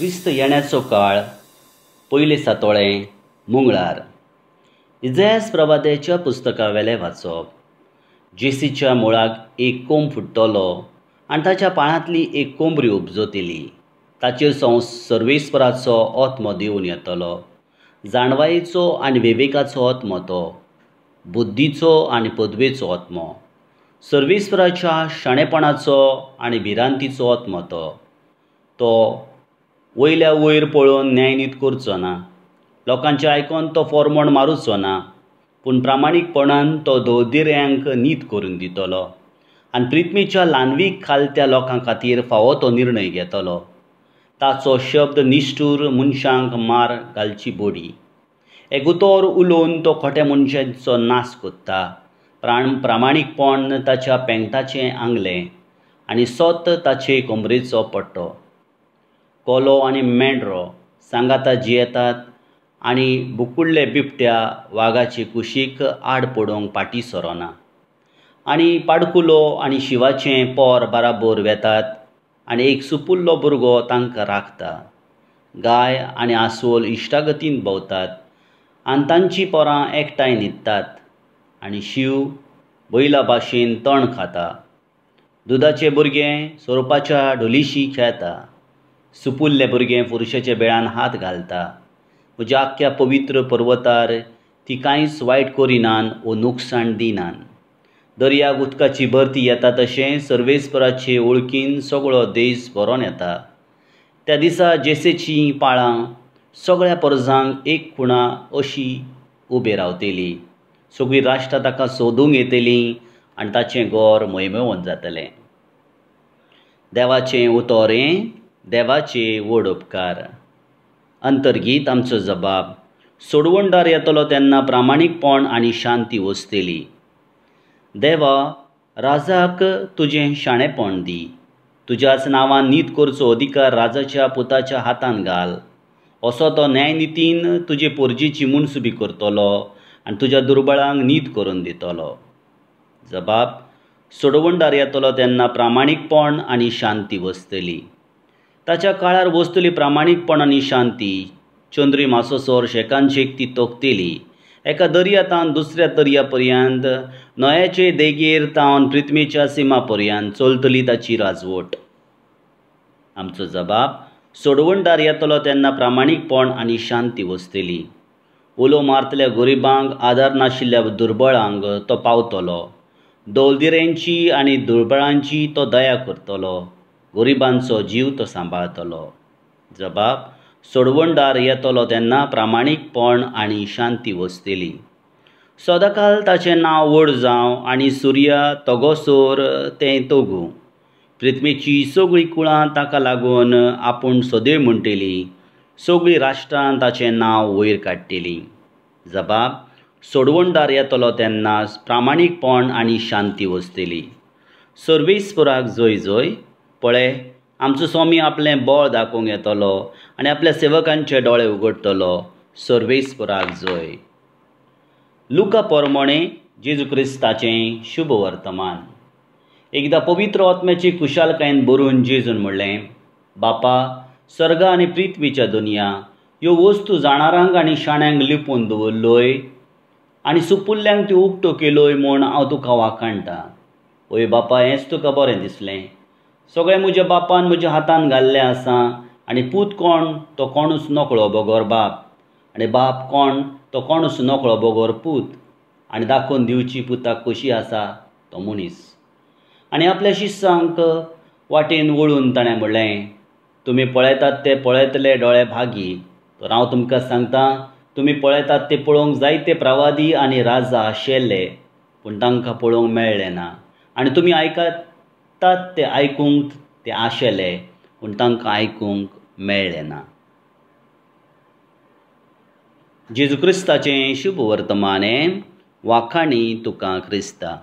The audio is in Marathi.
विस्त येण्याचो काळ पयले सातोळे मुंगळार इजायस प्रभातेच्या वेले वाचप जेसीच्या मुळाक एक कोंब फुट्टलो आनी ताच्या पाळांतली एक कोंबरी उपजतली ताचेर सं सर्वेस्पराचो ओत्मो दिवन येतलो जाणवायेचो आनी विवेकाचो ओत्मो तो बुद्धीचो आनी पदवेचो ओत्मो सर्वेश्वराच्या शाणेपणाचो आनी भिरांतीचो ओत्मो तो वयल्या वयर पळोवन न्यायनीत करचो ना लोकांचे आयकोन तो फॉर्म मारूचो ना पूण प्रामाणीकपणान तो दोदिऱ्यांक नीत करून दितलो आनी पृथ्वीच्या लानवीक खालत्या लोकां खातीर फावो तो निर्णय घेतलो ताचो शब्द निश्ठूर मनशांक मार घालची बोडी एकुतोर उलोवन तो खोट्या मनशांचो नाश कोत्ता प्राण प्रामाणीकपण ताच्या पेंटाचें आंगलें आनी सोत ताचे कोमरेचो पट्टो कोलो आणि मेंढरो सांगाता जियेतात आणि बुकुडले बिबट्या वागाची कुशीक आड पडोवंक पाटी सरोना आणि पाडकुलो आणि शिवाचे पोर बाराबोर वेतात आणि एक सुपुल्लो भुरगो तांकां राखता गाय आनी आसोल इश्टागतीन भोंवतात आनी तांची पोरां एकठांय न्हिदतात आनी शिव बैला भाशेन तण खाता दुदाचे भुरगें सोरपाच्या ढोलीशी खेळटा सुपुल्ले भुरगें पुरुशाचे बेळान हात घालता म्हज्या आख्या पवित्र पर्वतार ती कांयच वायट करिनान वो नुकसाण दिनान दर्याक उदकाची भरती येता तशें सर्वेस्पराचे ओळखीन सगळो देश भरोन येता त्या दिसा जेसेची पाळां सगळ्या परजांक एक खुणा अशी उबे रावतली सगळी राष्ट्रां ताका सोदूंक येतलीं आनी ताचें गोर जातले जातलें देवाचें उतोरें देवाचे व्हड उपकार अंतर्गीत आमचो जबाब सोडवणदार येतलो तेन्ना प्रामाणीकपण आनी शांती वस्तली देवा राजाक तुजें शाणेपण दी तुज्याच नांवान नीत करचो अधिकार राजाच्या पुताच्या हातान घाल असो तो न्यायनितीन तुजे पोरजेची सुबी करतलो आनी तुज्या दुर्बळांक नीत करून दितलो जबाब सोडवणदार येतलो तेन्ना प्रामाणिकपण आनी शांती वसतली ताच्या काळार वस्तुली प्रामाणीकपणानी शांती चंद्री मासो सोर शेकांशेक ती तोखतेली एका दर्यातान दुसऱ्या दर्या पर्यंत नयाचे देगेर तावन पृथ्वीच्या सिमा पर्यंत चलतली ताची राजवट आमचो जबाब सोडवणदार येतलो तेन्ना प्रामाणीकपण आनी शांती वस्तली उलो मारतल्या गरिबांक आदार नाशिल्ल्या दुर्बळांक तो पावतलो दोलदिरेंची आनी दुर्बळांची तो दया करतलो गरिबांचो जीव तो सांबाळतलो जबाब सोडवणदार येतलो तेन्ना प्रामाणीकपण आनी शांती वस्तली सदकाल ताचें नांव व्हड जावं आनी सुर्या सोर तें तोगू पृथ्वीची सगळीं कुळां ताका लागून आपूण सदैव म्हणटली सगळीं राष्ट्रां ताचें नांव वयर काडटलीं जबाब सोडवणदार येतलो तेन्ना प्रामाणीकपण आनी शांती वस्तली सर्वेस्पुराक जय जोय पळय आमचो स्वामी आपलें बळ दाखोवंक येतलो आनी आपल्या सेवकांचे दोळे उगडटलो सर्वेस पुराक जोय लुका पोरमोणे जेजू क्रिस्ताचें शुभ वर्तमान एकदां पवित्र आत्म्याची खुशालकायेन बरोवन जेजून म्हणलें बापा स्वर्ग आनी पृथ्वीच्या दुनिया ह्यो वस्तू जाणारांक आनी शाण्यांक लिपोवन दवरलोय आनी सुपुल्ल्यांक त्यो उक्त्यो केलोय म्हूण हांव तुका वाखाणटा ओय बापा हेंच तुका बरें दिसलें सगळें म्हज्या बापान म्हज्या हातान घाल्लें आसा आनी पूत कोण तो कोणूच नकळो बोगोर बाप आनी बाप कोण तो कोणूच नकळो बोगोर पूत आनी दाखोवन दिवची पुताक कशी आसा तो मनीस आनी आपल्या शिस्सांक वाटेन वळून ताणें म्हणलें तुमी पळयतात ते पळयतले दोळे भागी तर हांव तुमकां सांगतां तुमी पळयतात ते पळोवंक जायते प्रवादी आनी राजा आशिल्ले पूण तांकां पळोवंक मेळ्ळें ना आनी तुमी आयकात तात ते आयकूंक ते आशेले पूण तांकां आयकूंक मेळ्ळें ना जेजू क्रिस्ताचें शुभ वर्तमाने वाखाणी तुका क्रिस्ता